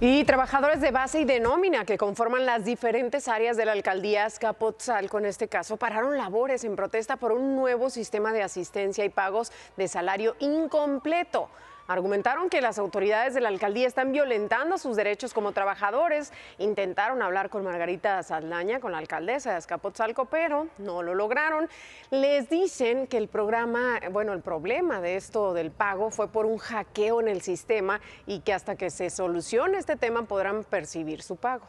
Y trabajadores de base y de nómina que conforman las diferentes áreas de la alcaldía Azcapotzalco, en este caso, pararon labores en protesta por un nuevo sistema de asistencia y pagos de salario incompleto. Argumentaron que las autoridades de la alcaldía están violentando sus derechos como trabajadores. Intentaron hablar con Margarita Saldaña, con la alcaldesa de Azcapotzalco, pero no lo lograron. Les dicen que el programa, bueno, el problema de esto del pago fue por un hackeo en el sistema y que hasta que se solucione este tema podrán percibir su pago.